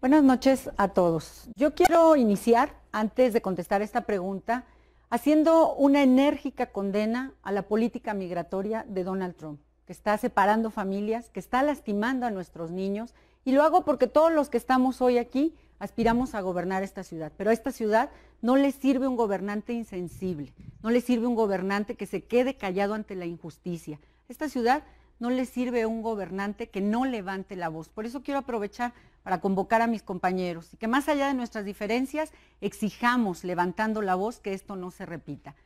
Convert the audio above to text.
Buenas noches a todos. Yo quiero iniciar, antes de contestar esta pregunta, haciendo una enérgica condena a la política migratoria de Donald Trump, que está separando familias, que está lastimando a nuestros niños, y lo hago porque todos los que estamos hoy aquí aspiramos a gobernar esta ciudad, pero a esta ciudad no le sirve un gobernante insensible, no le sirve un gobernante que se quede callado ante la injusticia. Esta ciudad no le sirve un gobernante que no levante la voz. Por eso quiero aprovechar para convocar a mis compañeros y que más allá de nuestras diferencias exijamos levantando la voz que esto no se repita.